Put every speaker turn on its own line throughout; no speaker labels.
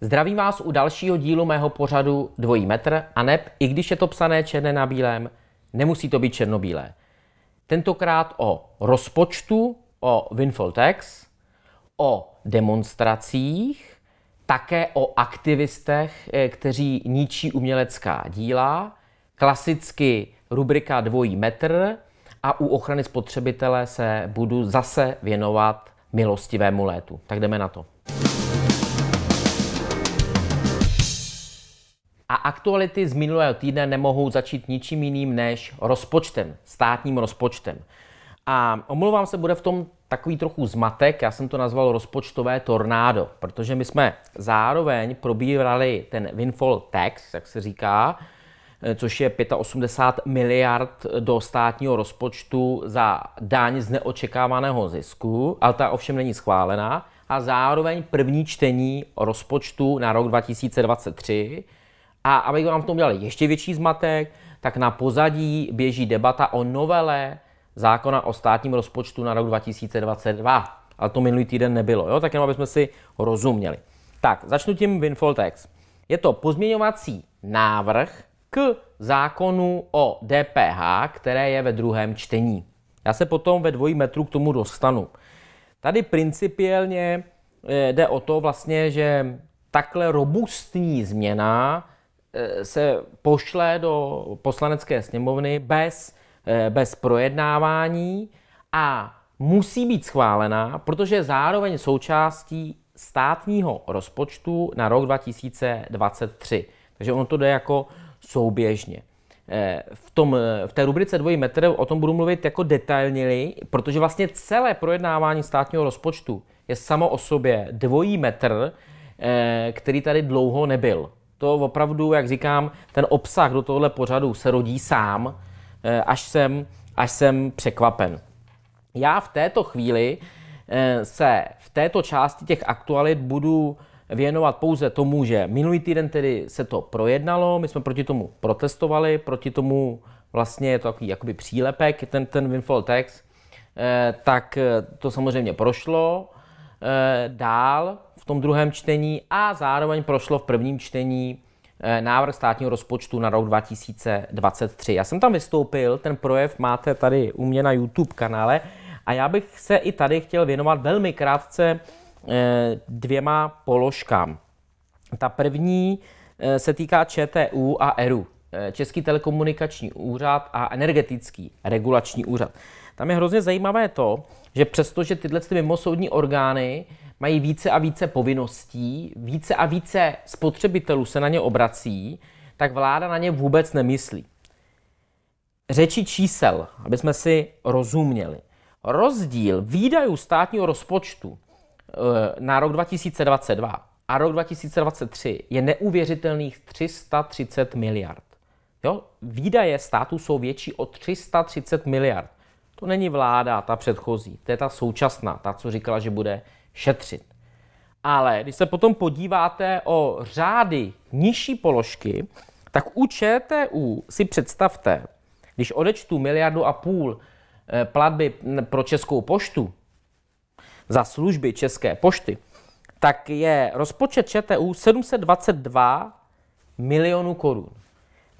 Zdravím vás u dalšího dílu mého pořadu Dvojí metr a neb, i když je to psané černé na bílém, nemusí to být černobílé. Tentokrát o rozpočtu, o Winfold Tax o demonstracích, také o aktivistech, eh, kteří ničí umělecká díla, klasicky rubrika dvojí metr a u ochrany spotřebitele se budu zase věnovat milostivému létu. Tak jdeme na to. A aktuality z minulého týdne nemohou začít ničím jiným než rozpočtem, státním rozpočtem. A omlouvám se, bude v tom takový trochu zmatek, já jsem to nazval rozpočtové tornádo, protože my jsme zároveň probírali ten windfall tax, jak se říká, eh, což je 85 miliard do státního rozpočtu za daň z neočekávaného zisku, ale ta ovšem není schválená, a zároveň první čtení rozpočtu na rok 2023. A abych vám v tom dělal ještě větší zmatek, tak na pozadí běží debata o novele zákona o státním rozpočtu na rok 2022. Ale to minulý týden nebylo, jo? tak jenom abychom si rozuměli. Tak, začnu tím Winfoltex. Je to pozměňovací návrh k zákonu o DPH, které je ve druhém čtení. Já se potom ve dvojí metru k tomu dostanu. Tady principiálně eh, jde o to vlastně, že takhle robustní změna eh, se pošle do poslanecké sněmovny bez Eh, bez projednávání a musí být schválená, protože je zároveň součástí státního rozpočtu na rok 2023. Takže ono to jde jako souběžně. Eh, v, tom, eh, v té rubrice dvojí metr o tom budu mluvit jako detailněji, protože vlastně celé projednávání státního rozpočtu je samo o sobě dvojí metr, který tady dlouho nebyl. To opravdu, jak říkám, ten obsah do tohle pořadu se rodí sám, Eh, až jsem, až jsem překvapen. Já v této chvíli eh, se v této části těch aktualit budu věnovat pouze tomu, že minulý týden tedy se to projednalo, my jsme proti tomu protestovali, proti tomu vlastně je to takový jakoby přílepek, ten, ten Winfall tax, eh, tak to samozřejmě prošlo dál v tom druhém čtení a zároveň prošlo v prvním čtení Eh, návrh státního rozpočtu na rok 2023. Já jsem tam vystoupil, ten projev máte tady u mě na YouTube kanále a já bych se i tady chtěl věnovat velmi krátce eh, dvěma položkám. Ta první eh, se týká ČTU a ERU, Český telekomunikační úřad a energetický regulační úřad. Tam je hrozně zajímavé to, že že tyhle ty mimosoudní orgány mají více a více povinností, více a více spotřebitelů se na ně obrací, tak vláda na ně vůbec nemyslí. Řeči čísel, aby jsme si rozuměli. Rozdíl výdajů státního rozpočtu eh, na rok 2022 a rok 2023 je neuvěřitelných 330 miliard. Jo? Výdaje státu jsou větší o 330 miliard. To není vláda, ta předchozí, to je ta současná, ta, co říkala, že bude šetřit. Ale když se potom podíváte o řády nižší položky, tak u ČTU si představte, když odečtu miliardu a půl eh, platby pro Českou poštu za služby České pošty, tak je rozpočet ČTU 722 milionů korun.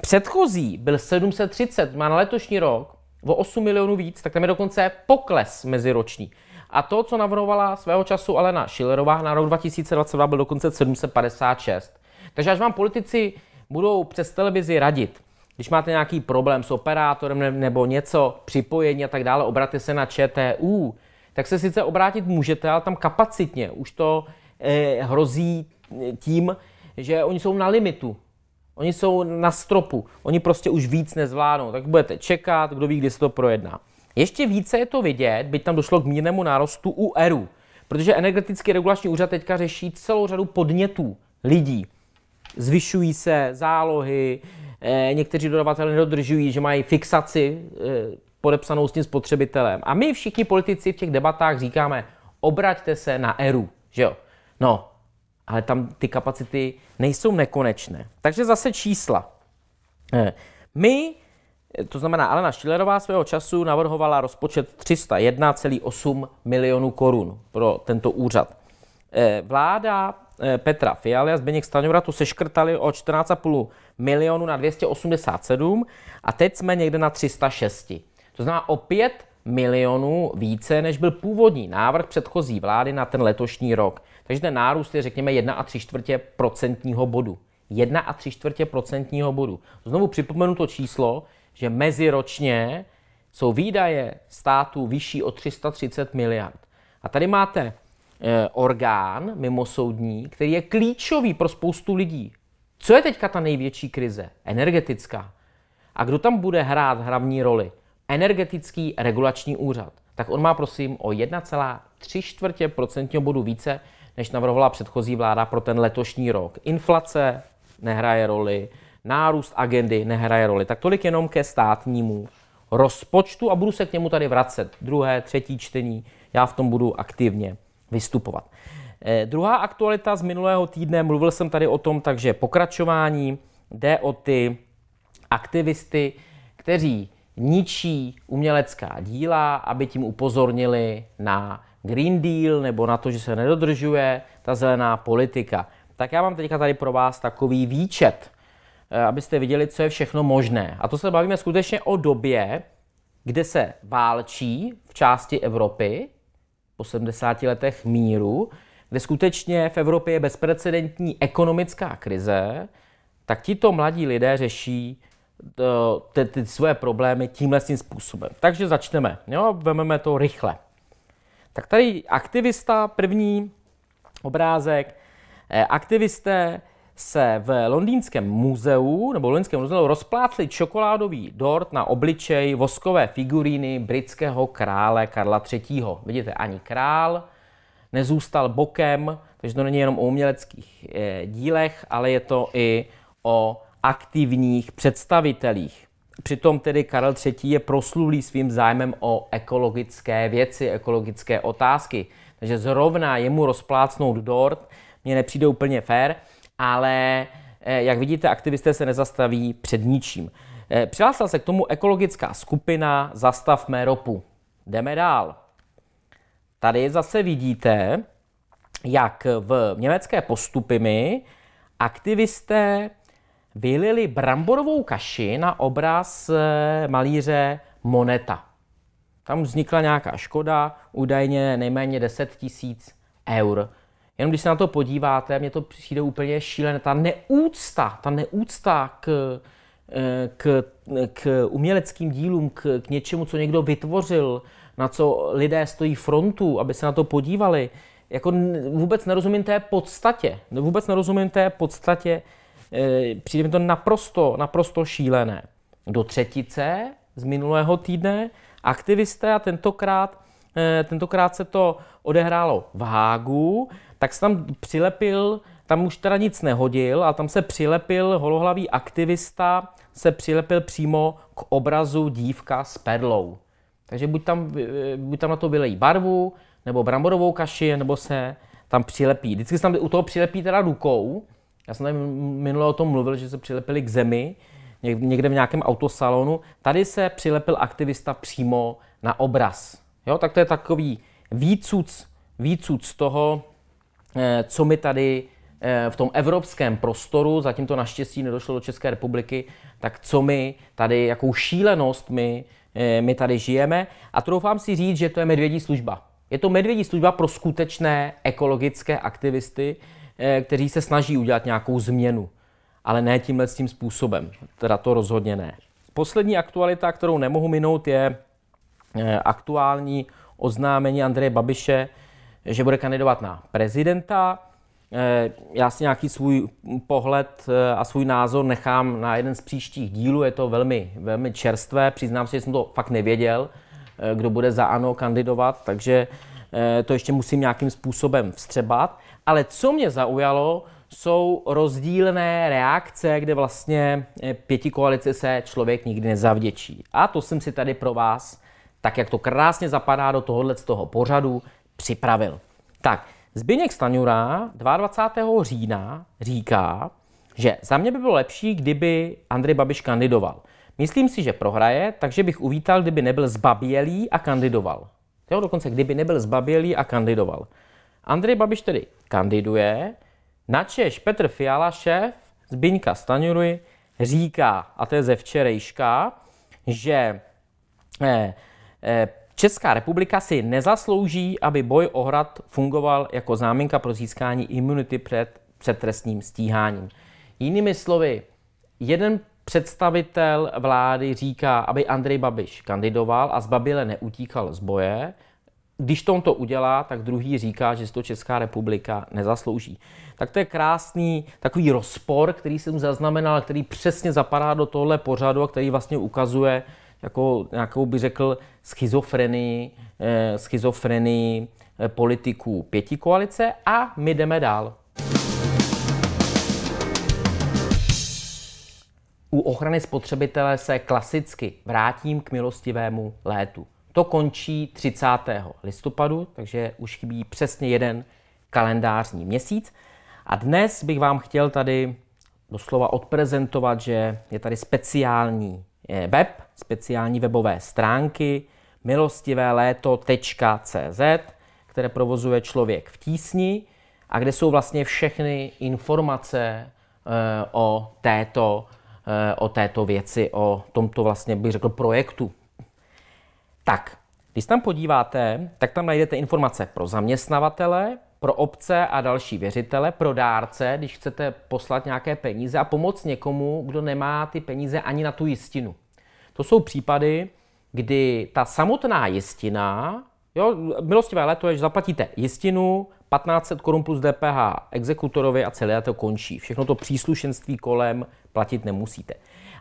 Předchozí byl 730, má na letošní rok o 8 milionů víc, tak tam je dokonce pokles meziroční. A to, co navrhovala svého času Alena Schillerová na rok 2022, byl dokonce 756. Takže až vám politici budou přes televizi radit, když máte nějaký problém s operátorem nebo něco, připojení a tak dále, obraťte se na ČTU, tak se sice obrátit můžete, ale tam kapacitně už to eh, hrozí eh, tím, že oni jsou na limitu. Oni jsou na stropu, oni prostě už víc nezvládnou, tak budete čekat, kdo ví, kdy se to projedná. Ještě více je to vidět, byť tam došlo k mírnému nárostu u ERU, protože energetický regulační úřad teďka řeší celou řadu podnětů lidí. Zvyšují se zálohy, eh, někteří dodavatelé nedodržují, že mají fixaci eh, podepsanou s tím spotřebitelem. A my všichni politici v těch debatách říkáme, obraťte se na ERU, že jo? No, ale tam ty kapacity nejsou nekonečné. Takže zase čísla. Eh, my, eh, to znamená Alena Šilerová svého času navrhovala rozpočet 301,8 milionů korun pro tento úřad. Eh, vláda Petra Fialy a Zbigněk Staňura to seškrtali o 14,5 milionů na 287 a teď jsme někde na 306. To znamená o 5 milionů více, než byl původní návrh předchozí vlády na ten letošní rok. Takže ten nárůst je řekněme 1 a 3 čtvrtě procentního bodu. 1 a 3 čtvrtě procentního bodu. Znovu připomenu to číslo, že meziročně jsou výdaje státu vyšší o 330 miliard. A tady máte e, orgán mimosoudní, který je klíčový pro spoustu lidí. Co je teďka ta největší krize? Energetická. A kdo tam bude hrát hlavní roli? Energetický regulační úřad. Tak on má prosím o 1,3 čtvrtě procentního bodu více než navrhovala předchozí vláda pro ten letošní rok. Inflace nehraje roli, nárůst agendy nehraje roli. Tak tolik jenom ke státnímu rozpočtu a budu se k němu tady vracet. Druhé, třetí čtení, já v tom budu aktivně vystupovat. Eh, druhá aktualita z minulého týdne, mluvil jsem tady o tom, takže pokračování jde o ty aktivisty, kteří ničí umělecká díla, aby tím upozornili na Green Deal nebo na to, že se nedodržuje ta zelená politika. Tak já mám teďka tady pro vás takový výčet, eh, abyste viděli, co je všechno možné. A to se bavíme skutečně o době, kde se válčí v části Evropy po 70 letech míru, kde skutečně v Evropě je bezprecedentní ekonomická krize, tak tito mladí lidé řeší eh, ty, ty svoje problémy tímhle tím způsobem. Takže začneme, jo, vememe to rychle. Tak tady aktivista, první obrázek. Eh, aktivisté se v londýnském muzeu nebo londýnském muzeu rozplácli čokoládový dort na obličej voskové figuríny britského krále Karla III. Vidíte, ani král nezůstal bokem, takže to není jenom o uměleckých eh, dílech, ale je to i o aktivních představitelích. Přitom tedy Karel III. je proslulý svým zájmem o ekologické věci, ekologické otázky. Takže zrovna jemu rozplácnout dort mě nepřijde úplně fér, ale eh, jak vidíte, aktivisté se nezastaví před ničím. Eh, přihlásila se k tomu ekologická skupina Zastavme ropu. Jdeme dál. Tady zase vidíte, jak v německé postupy my aktivisté vylili bramborovou kaši na obraz eh, malíře Moneta. Tam vznikla nějaká škoda, údajně nejméně 10 tisíc eur. Jenom když se na to podíváte, mně to přijde úplně šílené. Ta neúcta, ta neúcta k, eh, k, k uměleckým dílům, k, k něčemu, co někdo vytvořil, na co lidé stojí frontu, aby se na to podívali, jako vůbec nerozumím té podstatě. Vůbec nerozumím té podstatě Eh, přijde mi to naprosto, naprosto šílené. Do třetice z minulého týdne aktivisté a tentokrát, eh, tentokrát se to odehrálo v Hágu, tak se tam přilepil, tam už teda nic nehodil, a tam se přilepil holohlavý aktivista, se přilepil přímo k obrazu dívka s perlou. Takže buď tam, eh, buď tam na to vylejí barvu, nebo bramborovou kaši, nebo se tam přilepí. Vždycky se tam u toho přilepí teda rukou, já jsem tady minule o tom mluvil, že se přilepili k zemi, někde v nějakém autosalonu. Tady se přilepil aktivista přímo na obraz. Jo, tak to je takový výcuc, výcuc toho, eh, co my tady eh, v tom evropském prostoru, zatím to naštěstí nedošlo do České republiky, tak co my tady, jakou šílenost my, eh, my tady žijeme. A troufám si říct, že to je medvědí služba. Je to medvědí služba pro skutečné ekologické aktivisty, Eh, kteří se snaží udělat nějakou změnu, ale ne tímhle tím způsobem. Teda to rozhodně ne. Poslední aktualita, kterou nemohu minout, je eh, aktuální oznámení Andreje Babiše, že bude kandidovat na prezidenta. Eh, já si nějaký svůj pohled a svůj názor nechám na jeden z příštích dílů. Je to velmi, velmi čerstvé. Přiznám se, že jsem to fakt nevěděl, kdo bude za ANO kandidovat, takže to ještě musím nějakým způsobem vstřebat. Ale co mě zaujalo, jsou rozdílné reakce, kde vlastně eh, pěti koalice se člověk nikdy nezavděčí. A to jsem si tady pro vás, tak jak to krásně zapadá do tohohle z toho pořadu, připravil. Tak, Zbigněk Stanjura 22. října říká, že za mě by bylo lepší, kdyby Andrej Babiš kandidoval. Myslím si, že prohraje, takže bych uvítal, kdyby nebyl zbabělý a kandidoval. Jo, dokonce, kdyby nebyl zbabělý a kandidoval. Andrej Babiš tedy kandiduje, načež Petr Fiala, šéf Zbiňka Staňury, říká, a to je ze včerejška, že eh, eh, Česká republika si nezaslouží, aby boj o hrad fungoval jako záminka pro získání imunity před, před trestním stíháním. Jinými slovy, jeden představitel vlády říká, aby Andrej Babiš kandidoval a zbabile neutíkal z boje když to on to udělá, tak druhý říká, že si to Česká republika nezaslouží. Tak to je krásný takový rozpor, který jsem zaznamenal, který přesně zapadá do tohle pořadu a který vlastně ukazuje jako nějakou, by řekl, schizofrenii, eh, schizofrenii eh, politiků pěti koalice a my jdeme dál. U ochrany spotřebitele se klasicky vrátím k milostivému létu. To končí 30. listopadu, takže už chybí přesně jeden kalendářní měsíc. A dnes bych vám chtěl tady doslova odprezentovat, že je tady speciální eh, web, speciální webové stránky milostivéléto.cz, které provozuje člověk v tísni a kde jsou vlastně všechny informace eh, o této, eh, o této věci, o tomto vlastně bych řekl projektu. Tak, když tam podíváte, tak tam najdete informace pro zaměstnavatele, pro obce a další věřitele, pro dárce, když chcete poslat nějaké peníze a pomoct někomu, kdo nemá ty peníze ani na tu jistinu. To jsou případy, kdy ta samotná jistina, jo, milostivé leto je, že zaplatíte jistinu, 1500 korun plus DPH exekutorovi a celé to končí. Všechno to příslušenství kolem platit nemusíte.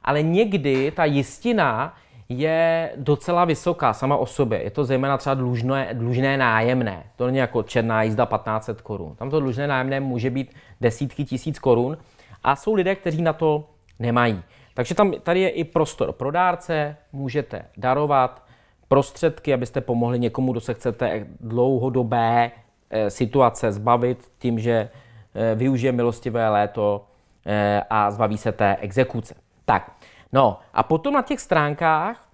Ale někdy ta jistina je docela vysoká sama o sobě. Je to zejména třeba dlužné, dlužné nájemné. To není jako černá jízda 1500 korun. Tam to dlužné nájemné může být desítky tisíc korun a jsou lidé, kteří na to nemají. Takže tam, tady je i prostor pro dárce, můžete darovat prostředky, abyste pomohli někomu, kdo se chcete dlouhodobé eh, situace zbavit tím, že eh, využije milostivé léto eh, a zbaví se té exekuce. Tak, No a potom na těch stránkách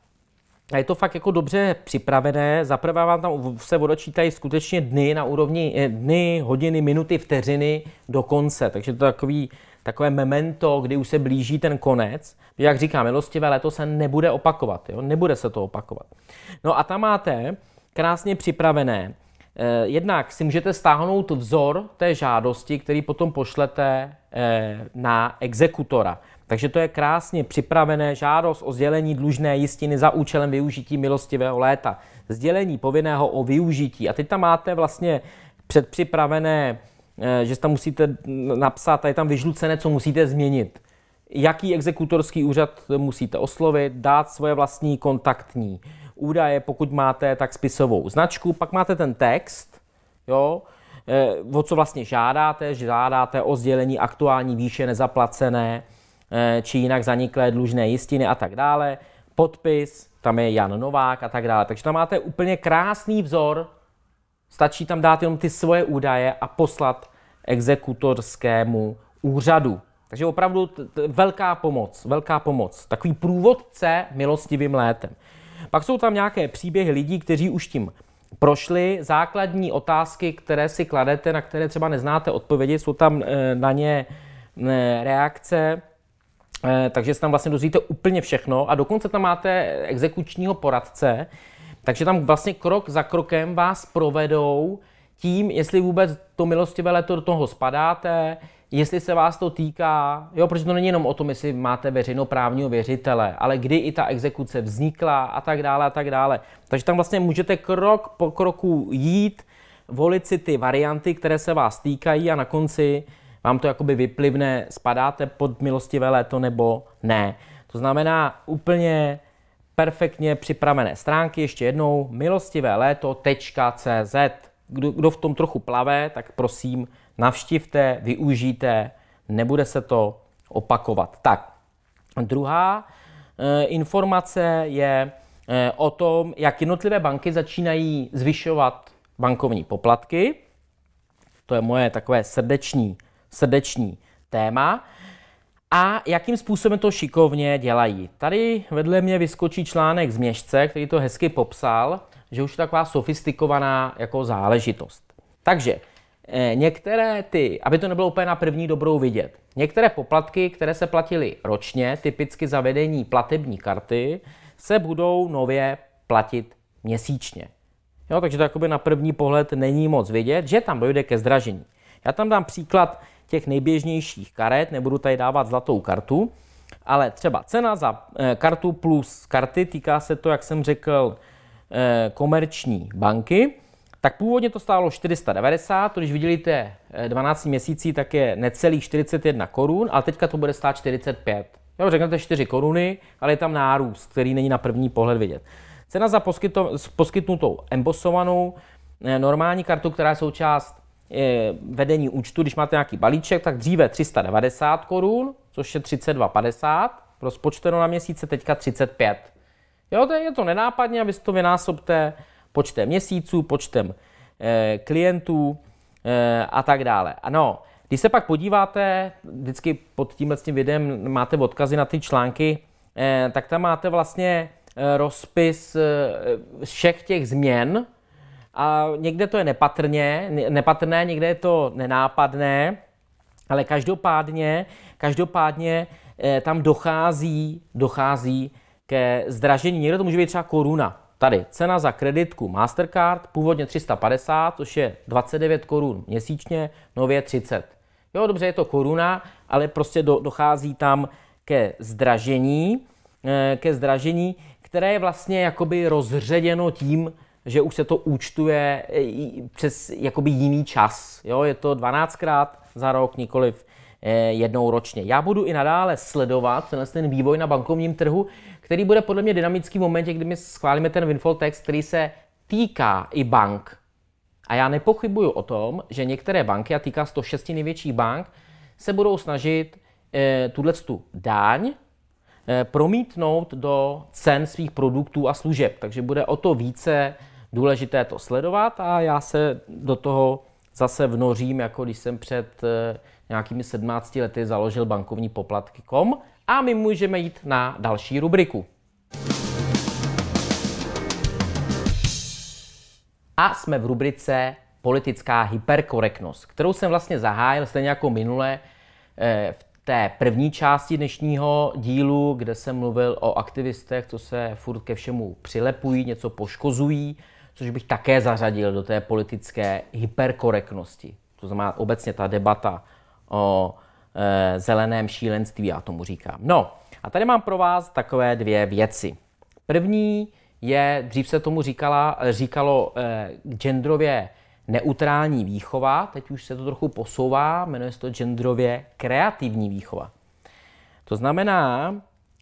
a je to fakt jako dobře připravené. Zaprvé vám tam se odočítají skutečně dny na úrovni eh, dny, hodiny, minuty, vteřiny do konce. Takže to je takový, takové memento, kdy už se blíží ten konec. Jak říkám, milostivé léto se nebude opakovat. Jo? Nebude se to opakovat. No a tam máte krásně připravené Eh, jednak si můžete stáhnout vzor té žádosti, který potom pošlete eh, na exekutora. Takže to je krásně připravené žádost o sdělení dlužné jistiny za účelem využití milostivého léta. Sdělení povinného o využití. A teď tam máte vlastně předpřipravené, eh, že tam musíte napsat, a je tam vyžlucené, co musíte změnit. Jaký exekutorský úřad musíte oslovit, dát svoje vlastní kontaktní údaje, pokud máte, tak spisovou značku, pak máte ten text, jo, e, o co vlastně žádáte, že žádáte o sdělení aktuální výše nezaplacené e, či jinak zaniklé dlužné jistiny a tak dále, podpis, tam je Jan Novák a tak dále. Takže tam máte úplně krásný vzor, stačí tam dát jenom ty svoje údaje a poslat exekutorskému úřadu. Takže opravdu velká pomoc, velká pomoc. Takový průvodce milostivým létem. Pak jsou tam nějaké příběhy lidí, kteří už tím prošli. Základní otázky, které si kladete, na které třeba neznáte odpovědi, jsou tam eh, na ně eh, reakce. Eh, takže se tam vlastně dozvíte úplně všechno a dokonce tam máte exekučního poradce, takže tam vlastně krok za krokem vás provedou tím, jestli vůbec to milostivé leto do toho spadáte, jestli se vás to týká, jo, protože to není jenom o tom, jestli máte veřejnoprávního věřitele, ale kdy i ta exekuce vznikla a tak dále a tak dále. Takže tam vlastně můžete krok po kroku jít, volit si ty varianty, které se vás týkají a na konci vám to jakoby vyplivne, spadáte pod milostivé léto nebo ne. To znamená úplně perfektně připravené stránky, ještě jednou milostivéléto.cz. Kdo, kdo v tom trochu plave, tak prosím navštivte, využijte, nebude se to opakovat. Tak, druhá e, informace je e, o tom, jak jednotlivé banky začínají zvyšovat bankovní poplatky. To je moje takové srdeční, srdeční téma. A jakým způsobem to šikovně dělají. Tady vedle mě vyskočí článek z Měšce, který to hezky popsal, že už je taková sofistikovaná jako záležitost. Takže Eh, některé ty, aby to nebylo úplně na první dobrou vidět, některé poplatky, které se platily ročně, typicky za vedení platební karty, se budou nově platit měsíčně. Jo, takže to jakoby na první pohled není moc vidět, že tam dojde ke zdražení. Já tam dám příklad těch nejběžnějších karet, nebudu tady dávat zlatou kartu, ale třeba cena za eh, kartu plus karty, týká se to, jak jsem řekl, eh, komerční banky, tak původně to stálo 490, to když vydělíte 12 eh, měsící, tak je necelých 41 korun, ale teďka to bude stát 45. Jo, řeknete 4 koruny, ale je tam nárůst, který není na první pohled vidět. Cena za poskytnutou embosovanou eh, normální kartu, která je součást je, eh, vedení účtu, když máte nějaký balíček, tak dříve 390 korun, což je 32,50, rozpočteno na měsíce, teďka 35. Jo, to je to nenápadně, abyste to vynásobte počtem měsíců, počtem eh, klientů eh, a tak dále. Ano, když se pak podíváte, vždycky pod tímhle tím videem máte odkazy na ty články, eh, tak tam máte vlastně rozpis všech těch změn a někde to je nepatrně, nepatrné, někde je to nenápadné, ale každopádně, každopádně tam dochází, dochází ke zdražení. Někde to může být třeba koruna. Tady cena za kreditku Mastercard, původně 350, což je 29 korun měsíčně, nově 30. Jo, dobře, je to koruna, ale prostě do, dochází tam ke zdražení, eh, ke zdražení, které je vlastně jakoby rozředěno tím, že už se to účtuje eh, přes jakoby jiný čas. Jo, je to 12krát za rok, nikoliv eh, jednou ročně. Já budu i nadále sledovat tenhle ten vývoj na bankovním trhu, který bude podle mě dynamický v momentě, kdy my schválíme ten windfall tax, který se týká i bank. A já nepochybuju o tom, že některé banky, a týká se to největších bank, se budou snažit e, eh, tuhle tu daň e, promítnout do cen svých produktů a služeb. Takže bude o to více důležité to sledovat a já se do toho zase vnořím, jako když jsem před e, nějakými 17 lety založil bankovní poplatky.com, a my můžeme jít na další rubriku. A jsme v rubrice politická hyperkorektnost, kterou jsem vlastně zahájil stejně jako minule eh, v té první části dnešního dílu, kde jsem mluvil o aktivistech, co se furt ke všemu přilepují, něco poškozují, což bych také zařadil do té politické hyperkorektnosti. To znamená obecně ta debata o Eh, zeleném šílenství, já tomu říkám. No, a tady mám pro vás takové dvě věci. První je, dřív se tomu říkala, říkalo eh, genderově neutrální výchova, teď už se to trochu posouvá, jmenuje se to genderově kreativní výchova. To znamená,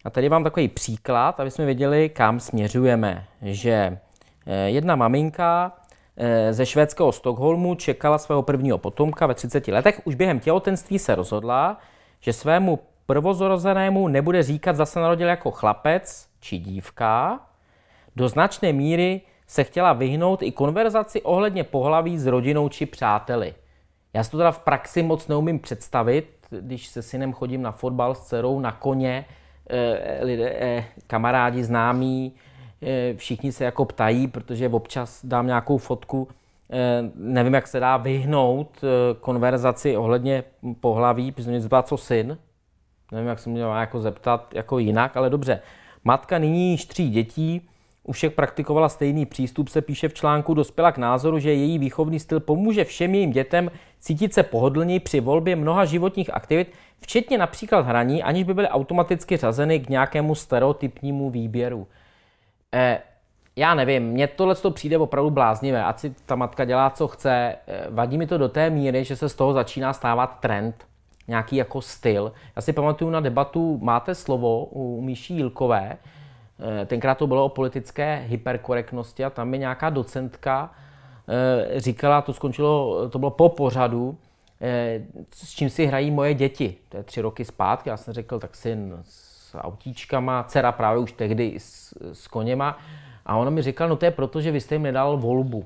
a tady vám takový příklad, aby jsme věděli, kam směřujeme, že eh, jedna maminka Eh, ze švédského Stockholmu čekala svého prvního potomka ve 30 letech. Už během těhotenství se rozhodla, že svému prvozorozenému nebude říkat, zase narodil jako chlapec či dívka. Do značné míry se chtěla vyhnout i konverzaci ohledně pohlaví s rodinou či přáteli. Já si to teda v praxi moc neumím představit, když se synem chodím na fotbal s dcerou, na koně, eh, lidé, eh, kamarádi, známí, Eh, všichni se jako ptají, protože občas dám nějakou fotku, eh, nevím, jak se dá vyhnout eh, konverzaci ohledně pohlaví, protože mě zbá co syn, nevím, jak se mě má jako zeptat jako jinak, ale dobře. Matka nyní již tří dětí, u všech praktikovala stejný přístup, se píše v článku, dospěla k názoru, že její výchovný styl pomůže všem jejím dětem cítit se pohodlněji při volbě mnoha životních aktivit, včetně například hraní, aniž by byly automaticky řazeny k nějakému stereotypnímu výběru eh, já nevím, mně tohle to přijde opravdu bláznivé, ať si ta matka dělá, co chce. Eh, vadí mi to do té míry, že se z toho začíná stávat trend, nějaký jako styl. Já si pamatuju na debatu Máte slovo u Míší Jilkové, eh, tenkrát to bylo o politické hyperkorektnosti a tam mi nějaká docentka eh, říkala, to skončilo, to bylo po pořadu, s čím si hrají moje děti. To je tři roky zpátky, já jsem řekl, tak syn, autíčkama, dcera právě už tehdy s, s koněma. A ona mi říkala, no to je proto, že vy jste jim nedal volbu.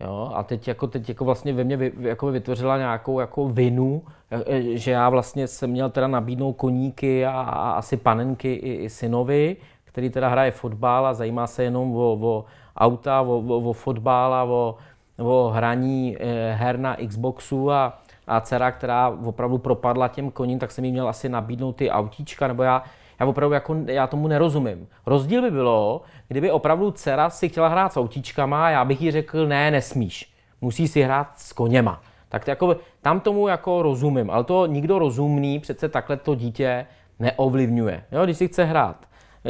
Jo, a teď jako, teď jako vlastně ve mně vy, jako vytvořila nějakou jako vinu, e, e, že já vlastně jsem měl teda nabídnout koníky a, a asi panenky i, i synovi, který teda hraje fotbal a zajímá se jenom o, o auta, o, o, o fotbal a o, o hraní e, her na Xboxu a, a dcera, která opravdu propadla těm koním, tak jsem jí měl asi nabídnout ty autíčka, nebo já já opravdu jako, já tomu nerozumím. Rozdíl by bylo, kdyby opravdu dcera si chtěla hrát s autíčkama a já bych jí řekl, ne, nesmíš, musí si hrát s koněma. Tak to jako, tam tomu jako rozumím, ale to nikdo rozumný přece takhle to dítě neovlivňuje. Jo, když si chce hrát,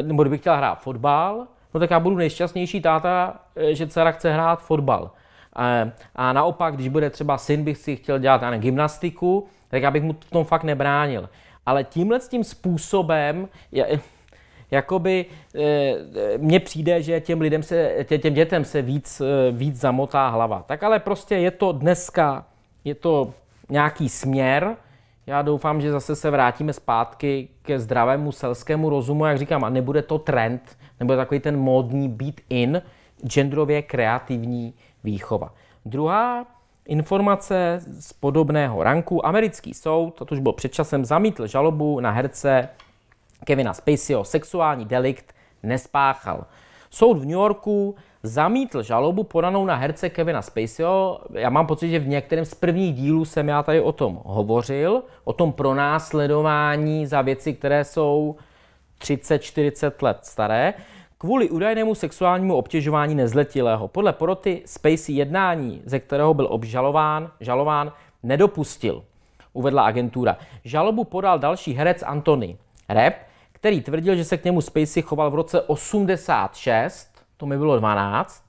nebo kdyby chtěla hrát fotbal, no tak já budu nejšťastnější táta, eh, že dcera chce hrát fotbal. Eh, a naopak, když bude třeba syn, bych si chtěl dělat gymnastiku, tak já bych mu v tom fakt nebránil ale tímhle tím způsobem, jakoby eh, eh, mně přijde, že těm lidem se, tě, těm dětem se víc, eh, víc zamotá hlava. Tak ale prostě je to dneska, je to nějaký směr, já doufám, že zase se vrátíme zpátky ke zdravému selskému rozumu, jak říkám, a nebude to trend, nebude takový ten módní beat in, genderově kreativní výchova. Druhá informace z podobného ranku. Americký soud to už byl předčasem zamítl žalobu na herce Kevina Spaceyho sexuální delikt nespáchal. Soud v New Yorku zamítl žalobu podanou na herce Kevina Spaceyho. Já mám pocit, že v některém z prvních dílů jsem já tady o tom hovořil, o tom pronásledování za věci, které jsou 30-40 let staré kvůli údajnému sexuálnímu obtěžování nezletilého. Podle poroty Spacey jednání, ze kterého byl obžalován, žalován, nedopustil, uvedla agentura. Žalobu podal další herec Antony Rep, který tvrdil, že se k němu Spacey choval v roce 86, to mi bylo 12,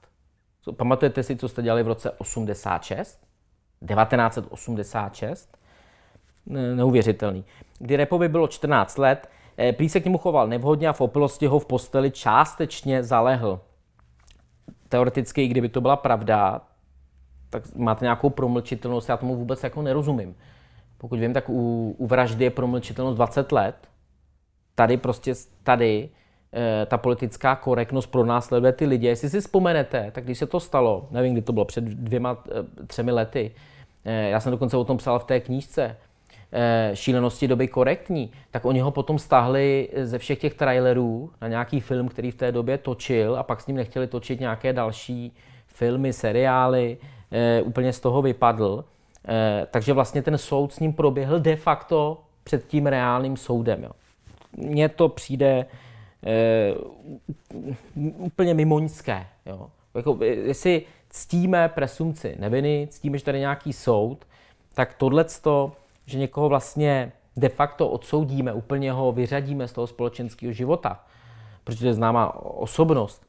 pamatujete si, co jste dělali v roce 86? 1986? Neuvěřitelný. Kdy Repovi bylo 14 let, Eh, prý se k němu choval nevhodně a v opilosti ho v posteli částečně zalehl. Teoreticky, i kdyby to byla pravda, tak máte nějakou promlčitelnost, já tomu vůbec jako nerozumím. Pokud vím, tak u, u vraždy je promlčitelnost 20 let. Tady prostě, tady e, ta politická korektnost pro nás sleduje ty lidi. Jestli si vzpomenete, tak když se to stalo, nevím, kdy to bylo, před dvěma, eh, třemi lety, e, já jsem dokonce o tom psal v té knížce, Eh, šílenosti doby korektní, tak oni ho potom stáhli ze všech těch trailerů na nějaký film, který v té době točil a pak s ním nechtěli točit nějaké další filmy, seriály, eh, úplně z toho vypadl. Eh, takže vlastně ten soud s ním proběhl de facto před tím reálným soudem. Mně to přijde úplně mimoňské. Jako, jestli ctíme presumci neviny, ctíme, že tady nějaký soud, tak tohleto že někoho vlastně de facto odsoudíme, úplně ho vyřadíme z toho společenského života, protože to je známá osobnost.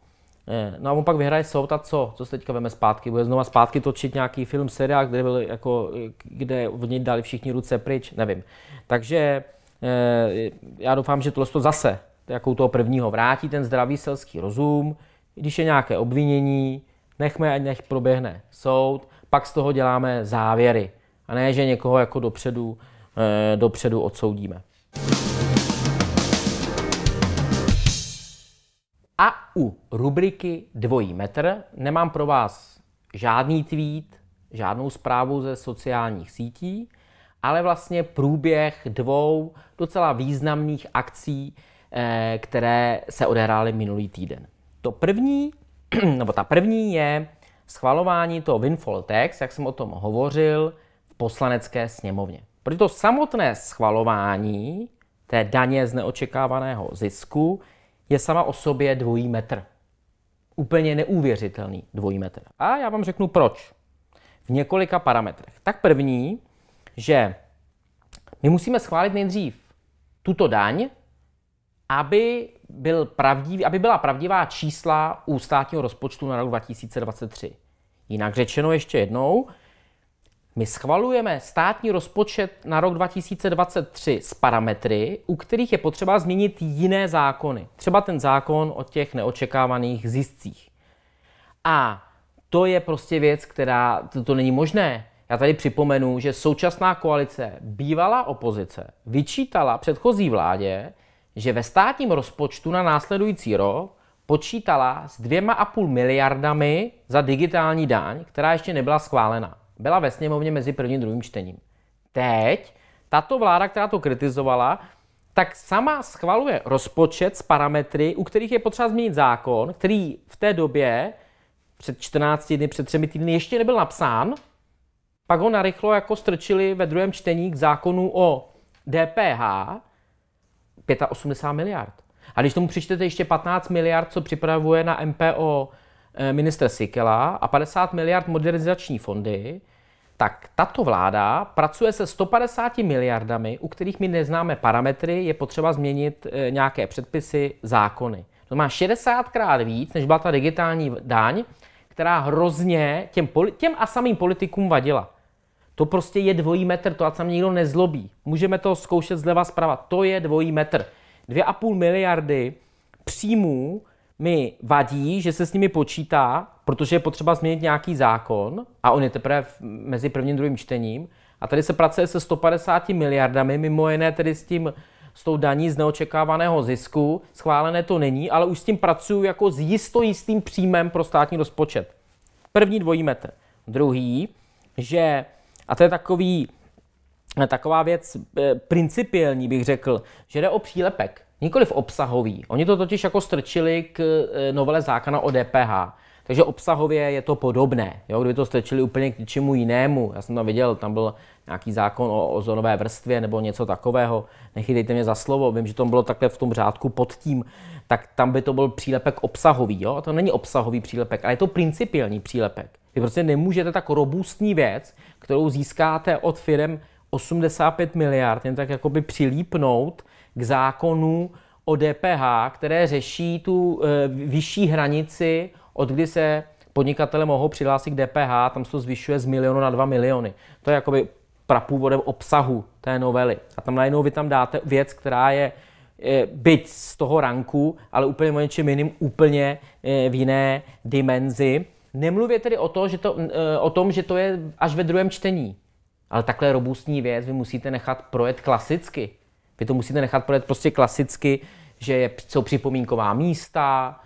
Eh, no a on pak vyhraje soud a co? Co se teďka veme zpátky? Bude znova zpátky točit nějaký film, seriál, kde, byl jako, kde od něj dali všichni ruce pryč? Nevím. Takže eh, já doufám, že tohle to zase, jako u toho prvního, vrátí ten zdravý selský rozum. Když je nějaké obvinění, nechme, ať nech proběhne soud, pak z toho děláme závěry. A ne, že někoho jako dopředu, eh, dopředu odsoudíme. A u rubriky Dvojí metr nemám pro vás žádný tweet, žádnou zprávu ze sociálních sítí, ale vlastně průběh dvou docela významných akcí, eh, které se odehrály minulý týden. To první, nebo ta první je schvalování toho Winfall Tax, jak jsem o tom hovořil, poslanecké sněmovně. Protože to samotné schvalování té daně z neočekávaného zisku je sama o sobě dvojí metr. Úplně neuvěřitelný dvojí metr. A já vám řeknu proč. V několika parametrech. Tak první, že my musíme schválit nejdřív tuto daň, aby, byl pravdivý, aby byla pravdivá čísla u státního rozpočtu na rok 2023. Jinak řečeno ještě jednou, my schvalujeme státní rozpočet na rok 2023 s parametry, u kterých je potřeba změnit jiné zákony. Třeba ten zákon o těch neočekávaných ziscích. A to je prostě věc, která to, to není možné. Já tady připomenu, že současná koalice, bývalá opozice, vyčítala předchozí vládě, že ve státním rozpočtu na následující rok počítala s dvěma a půl miliardami za digitální daň, která ještě nebyla schválena byla ve sněmovně mezi prvním a druhým čtením. Teď tato vláda, která to kritizovala, tak sama schvaluje rozpočet s parametry, u kterých je potřeba změnit zákon, který v té době, před 14 dny, před třemi týdny, ještě nebyl napsán. Pak ho narychlo jako strčili ve druhém čtení k zákonu o DPH 85 miliard. A když tomu přičtete ještě 15 miliard, co připravuje na MPO Eh, ministr Sikela a 50 miliard modernizační fondy, tak tato vláda pracuje se 150 miliardami, u kterých my neznáme parametry, je potřeba změnit eh, nějaké předpisy, zákony. To má 60krát víc, než byla ta digitální daň, která hrozně těm, těm a samým politikům vadila. To prostě je dvojí metr, to ať se nikdo nezlobí. Můžeme to zkoušet zleva zprava, to je dvojí metr. 2,5 miliardy příjmů mi vadí, že se s nimi počítá, protože je potřeba změnit nějaký zákon a on je teprve mezi prvním a druhým čtením. A tady se pracuje se 150 miliardami, mimo jiné tedy s tím s tou daní z neočekávaného zisku. Schválené to není, ale už s tím pracuju jako s jistojistým příjmem pro státní rozpočet. První dvojí metr. Druhý, že, a to je takový, taková věc eh, principiální bych řekl, že jde o přílepek nikoliv obsahový. Oni to totiž jako strčili k eh, novele zákona o DPH. Takže obsahově je to podobné. Jo? Kdyby to strčili úplně k něčemu jinému, já jsem tam viděl, tam byl nějaký zákon o ozonové vrstvě nebo něco takového, nechytejte mě za slovo, vím, že to bylo takhle v tom řádku pod tím, tak tam by to byl přílepek obsahový. Jo? A to není obsahový přílepek, ale je to principiální přílepek. Vy prostě nemůžete tak robustní věc, kterou získáte od firm 85 miliard, jen tak jakoby přilípnout k zákonu o DPH, které řeší tu eh, vyšší hranici, od kdy se podnikatele mohou přihlásit k DPH, tam se to zvyšuje z milionu na dva miliony. To je jakoby prapůvodem obsahu té novely. A tam najednou vy tam dáte věc, která je eh, byť z toho ranku, ale úplně o něčem jiným, úplně eh, v jiné dimenzi. Nemluvě tedy o, to, že to, o tom, že to je až ve druhém čtení. Ale takhle robustní věc vy musíte nechat projet klasicky. Vy to musíte nechat projet prostě klasicky, že je, jsou připomínková místa,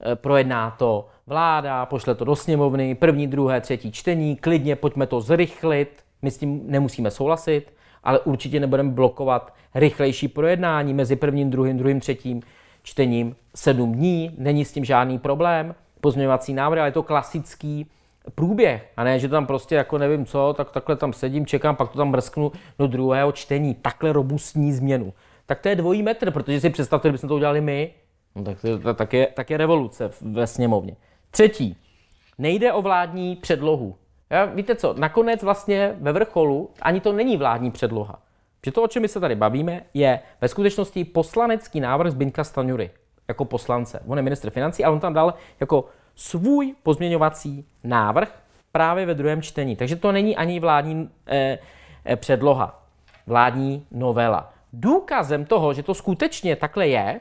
eh, projedná to vláda, pošle to do sněmovny, první, druhé, třetí čtení, klidně pojďme to zrychlit, my s tím nemusíme souhlasit, ale určitě nebudeme blokovat rychlejší projednání mezi prvním, druhým, druhým, třetím čtením sedm dní, není s tím žádný problém, pozměňovací návrh, ale je to klasický průběh a ne, že tam prostě jako nevím co, tak takhle tam sedím, čekám, pak to tam mrsknu do druhého čtení, takhle robustní změnu. Tak to je dvojí metr, protože si představte, kdybychom to udělali my, no tak, to, tak, je, tak je revoluce ve sněmovně. Třetí, nejde o vládní předlohu. Já, víte co, nakonec vlastně ve vrcholu ani to není vládní předloha. Že to, o čem my se tady bavíme, je ve skutečnosti poslanecký návrh Zbyňka Staňury jako poslance. On je ministr financí, ale on tam dal jako svůj pozměňovací návrh právě ve druhém čtení. Takže to není ani vládní eh, eh, předloha, vládní novela. Důkazem toho, že to skutečně takhle je,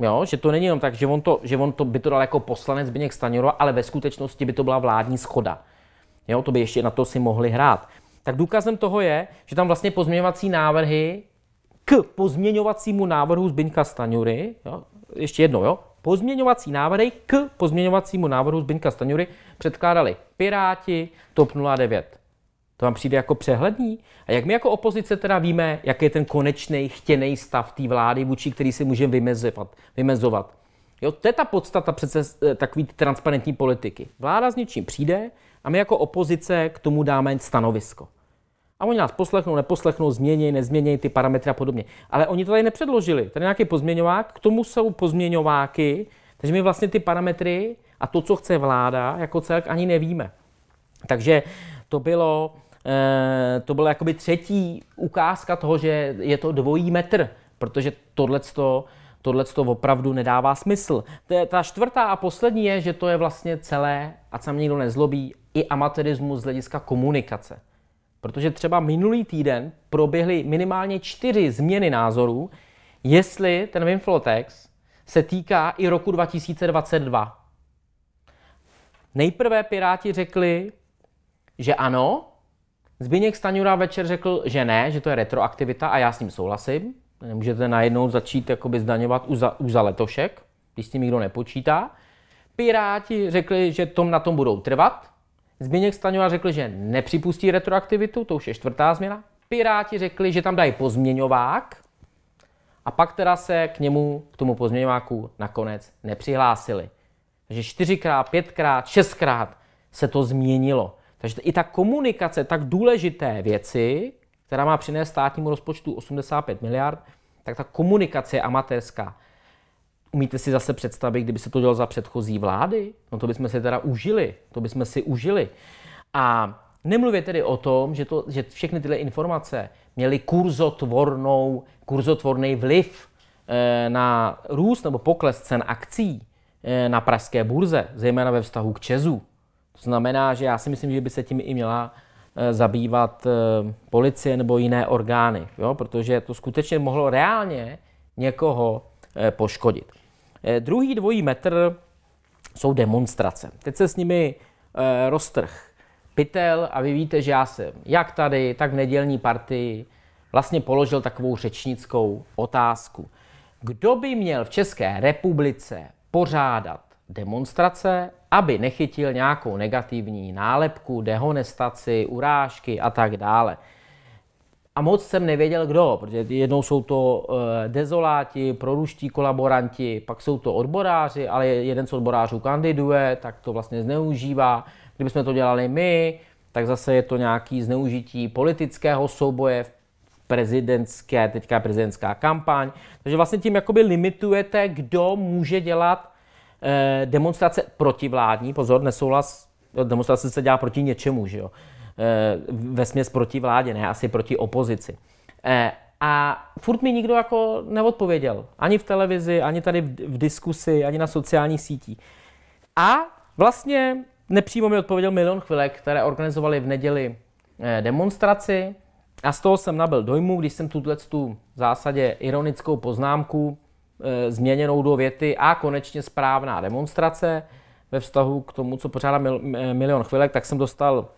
Jo, že to není jenom tak, že on to, že on to by to dal jako poslanec Zbigněk Stanjura, ale ve skutečnosti by to byla vládní schoda. Jo, to by ještě na to si mohli hrát. Tak důkazem toho je, že tam vlastně pozměňovací návrhy k pozměňovacímu návrhu Zbyňka Staňury, jo, ještě jedno, jo, Pozměňovací návrhy k pozměňovacímu návrhu Zbyňka Staňury předkládali Piráti, TOP 09. To vám přijde jako přehledný? A jak my jako opozice teda víme, jaký je ten konečný chtěný stav té vlády, vůči který si můžeme vymezovat? vymezovat? Jo, to je ta podstata přece eh, takový transparentní politiky. Vláda s něčím přijde a my jako opozice k tomu dáme stanovisko. A oni nás poslechnou, neposlechnou, změní, nezmění ty parametry a podobně. Ale oni to tady nepředložili. Tady nějaký pozměňovák, k tomu jsou pozměňováky, takže my vlastně ty parametry a to, co chce vláda jako celk, ani nevíme. Takže to bylo, eh, to bylo jakoby třetí ukázka toho, že je to dvojí metr, protože tohleto, tohleto opravdu nedává smysl. Ta čtvrtá a poslední je, že to je vlastně celé, a co mě nikdo nezlobí, i amatérismus z hlediska komunikace. Protože třeba minulý týden proběhly minimálně čtyři změny názorů, jestli ten Winflotex se týká i roku 2022. Nejprve Piráti řekli, že ano, Zbigněk Staňura večer řekl, že ne, že to je retroaktivita a já s ním souhlasím. Nemůžete najednou začít jakoby zdaňovat už za, už za letošek, když s tím nikdo nepočítá. Piráti řekli, že tom na tom budou trvat, Zběněk Staňová řekl, že nepřipustí retroaktivitu, to už je čtvrtá změna. Piráti řekli, že tam dají pozměňovák a pak teda se k němu, k tomu pozměňováku nakonec nepřihlásili. Takže čtyřikrát, pětkrát, šestkrát se to změnilo. Takže i ta komunikace tak důležité věci, která má přinést státnímu rozpočtu 85 miliard, tak ta komunikace je amatérská. Umíte si zase představit, kdyby se to dělo za předchozí vlády? No to bychom si teda užili, to bychom si užili. A nemluvě tedy o tom, že, to, že všechny tyhle informace měly kurzotvornou, kurzotvorný vliv eh, na růst nebo pokles cen akcí eh, na pražské burze, zejména ve vztahu k Česu. To znamená, že já si myslím, že by se tím i měla eh, zabývat policie nebo jiné orgány, jo? protože to skutečně mohlo reálně někoho poškodit. Eh, druhý dvojí metr jsou demonstrace. Teď se s nimi eh, roztrh pytel a vy víte, že já jsem jak tady, tak v nedělní partii vlastně položil takovou řečnickou otázku. Kdo by měl v České republice pořádat demonstrace, aby nechytil nějakou negativní nálepku, dehonestaci, urážky a tak dále? A moc jsem nevěděl, kdo, protože jednou jsou to eh, dezoláti, proruští kolaboranti, pak jsou to odboráři, ale jeden z odborářů kandiduje, tak to vlastně zneužívá. Kdybychom to dělali my, tak zase je to nějaký zneužití politického souboje v prezidentské, teďka prezidentská kampaň. Takže vlastně tím jakoby limitujete, kdo může dělat eh, demonstrace protivládní, pozor, nesouhlas, demonstrace se dělá proti něčemu, že jo. Eh, ve směs proti vládě, ne asi proti opozici. Eh, a furt mi nikdo jako neodpověděl. Ani v televizi, ani tady v diskusi, ani na sociálních sítích. A vlastně nepřímo mi odpověděl milion chvilek, které organizovali v neděli eh, demonstraci. A z toho jsem nabil dojmu, když jsem tuto tu v zásadě ironickou poznámku e, změněnou do věty a konečně správná demonstrace ve vztahu k tomu, co pořádá mil, milion chvilek, tak jsem dostal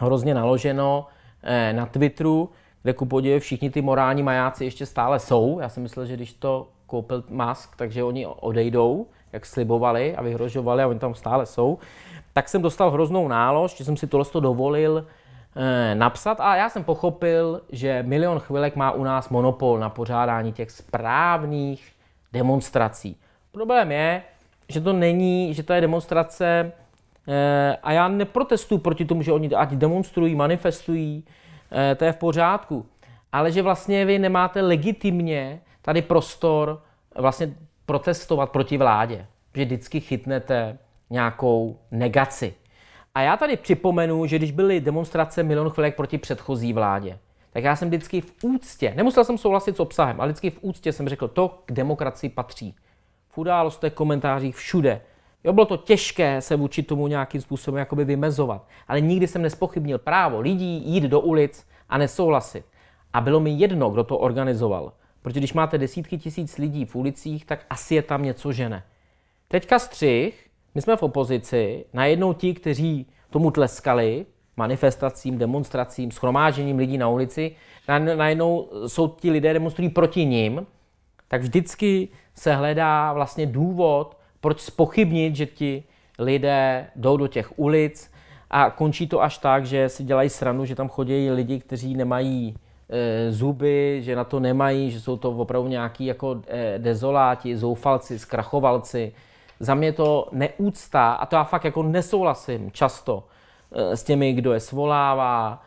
hrozně naloženo eh, na Twitteru, kde ku podivu všichni ty morální majáci ještě stále jsou. Já jsem myslel, že když to koupil Musk, takže oni odejdou, jak slibovali a vyhrožovali a oni tam stále jsou. Tak jsem dostal hroznou nálož, že jsem si tohle dovolil eh, napsat a já jsem pochopil, že Milion chvilek má u nás monopol na pořádání těch správných demonstrací. Problém je, že to není, že to je demonstrace Eh, a já neprotestuji proti tomu, že oni ať demonstrují, manifestují, eh, to je v pořádku. Ale že vlastně vy nemáte legitimně tady prostor eh, vlastně protestovat proti vládě. Že vždycky chytnete nějakou negaci. A já tady připomenu, že když byly demonstrace milion chvilek proti předchozí vládě, tak já jsem vždycky v úctě, nemusel jsem souhlasit s obsahem, ale vždycky v úctě jsem řekl, to k demokracii patří. V událostech, komentářích, všude. Jo, bylo to těžké se vůči tomu nějakým způsobem jakoby vymezovat, ale nikdy jsem nespochybnil právo lidí jít do ulic a nesouhlasit. A bylo mi jedno, kdo to organizoval. Protože když máte desítky tisíc lidí v ulicích, tak asi je tam něco žene. Teďka střih, my jsme v opozici, najednou ti, kteří tomu tleskali, manifestacím, demonstracím, schromážením lidí na ulici, najednou jsou ti lidé demonstrují proti ním, tak vždycky se hledá vlastně důvod, proč spochybnit, že ti lidé jdou do těch ulic a končí to až tak, že si dělají sranu, že tam chodí lidi, kteří nemají e, zuby, že na to nemají, že jsou to opravdu nějaký jako e, dezoláti, zoufalci, zkrachovalci. Za mě to neúcta a to já fakt jako nesouhlasím často e, s těmi, kdo je svolává,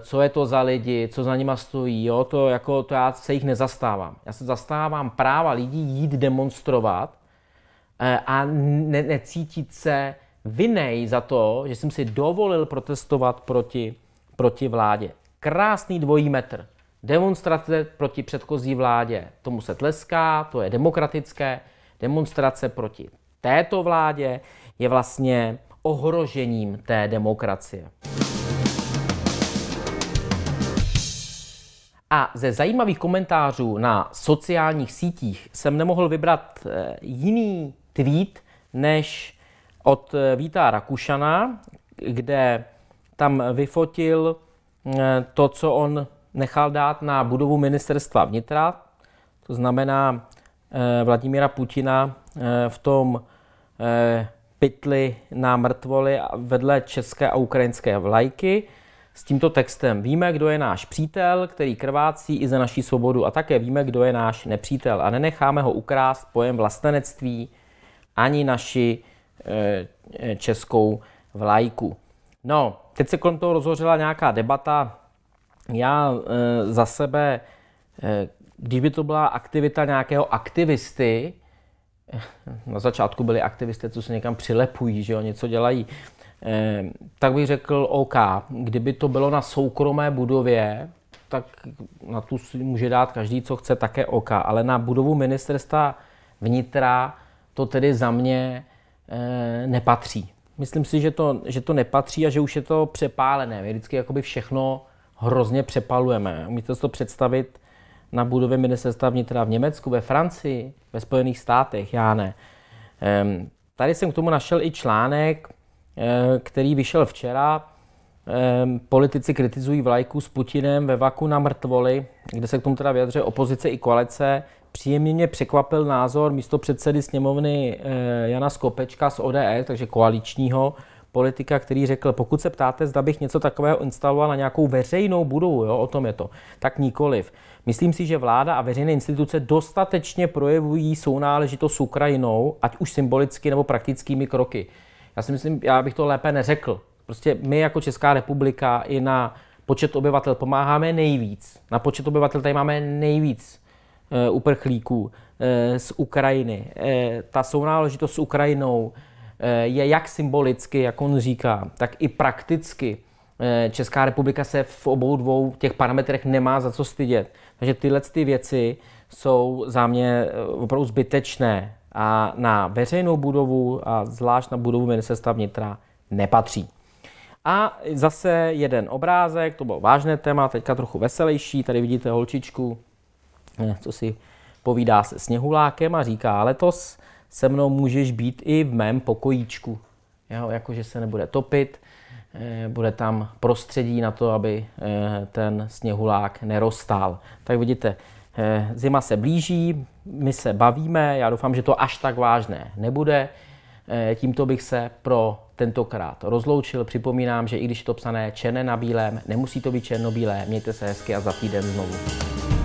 co je to za lidi, co za nima stojí, jo, to, jako, to já se jich nezastávám. Já se zastávám práva lidí jít demonstrovat Eh, a ne- necítit se vinej za to, že jsem si dovolil protestovat proti, proti vládě. Krásný dvojí metr. Demonstrace proti předchozí vládě, tomu se tleská, to je demokratické. Demonstrace proti této vládě je vlastně ohrožením té demokracie. A ze zajímavých komentářů na sociálních sítích jsem nemohl vybrat eh, jiný tweet než od eh, Víta Rakušana, kde tam vyfotil eh, to, co on nechal dát na budovu ministerstva vnitra, to znamená eh, Vladimíra Putina v tom pytli na mrtvoli vedle české a ukrajinské vlajky. S tímto textem víme, kdo je náš přítel, který krvácí i za naší svobodu a také víme, kdo je náš nepřítel a nenecháme ho ukrást pojem vlastenectví ani naši eh, eh, českou vlajku. No, teď se kolem toho rozhořela nějaká debata. Já eh, za sebe, kdyby když by to byla aktivita nějakého aktivisty, na začátku byli aktivisté, co se někam přilepují, že jo, něco dělají, tak bych řekl OK, kdyby to bylo na soukromé budově, tak na tu může dát každý, co chce, také OK. Ale na budovu ministerstva vnitra to tedy za mě e, nepatří. Myslím si, že to, že to nepatří a že už je to přepálené. My vždycky jakoby všechno hrozně přepalujeme. Umíte si to představit na budově ministerstva vnitra v Německu, ve Francii, ve Spojených státech, já ne. E, tady jsem k tomu našel i článek, e, který vyšel včera, ehm, Politici kritizují vlajku s Putinem ve vaku na mrtvoli, kde se k tomu teda vyjadřuje opozice i koalice. Příjemně mě překvapil názor místo předsedy sněmovny eh, Jana Skopečka z ODS, e, takže koaličního politika, který řekl, pokud se ptáte, zda bych něco takového instaloval na nějakou veřejnou budovu, jo, o tom je to, tak nikoliv. Myslím si, že vláda a veřejné instituce dostatečně projevují sounáležitost s Ukrajinou, ať už symbolicky nebo praktickými kroky. Já si myslím, já bych to lépe neřekl. Prostě my jako Česká republika i na počet obyvatel pomáháme nejvíc. Na počet obyvatel tady máme nejvíc Eh, uprchlíků eh, z Ukrajiny. Eh, ta sounáležitost s Ukrajinou je jak symbolicky, jak on říká, tak i prakticky. Česká republika se v obou dvou těch parametrech nemá za co stydět. Takže tyhle ty věci jsou za mě opravdu zbytečné a na veřejnou budovu a zvlášť na budovu ministerstva vnitra nepatří. A zase jeden obrázek, to byl vážné téma, teďka trochu veselější, tady vidíte holčičku, co si povídá se sněhulákem a říká, letos se mnou můžeš být i v mém pokojíčku. Jo, jakože se nebude topit, eh, bude tam prostředí na to, aby eh, ten sněhulák nerostál. Tak vidíte, eh, zima se blíží, my se bavíme, já doufám, že to až tak vážné nebude. Tímto bych se pro tentokrát rozloučil. Připomínám, že i když je to psané černé na bílém, nemusí to být černobílé. Mějte se hezky a za týden znovu.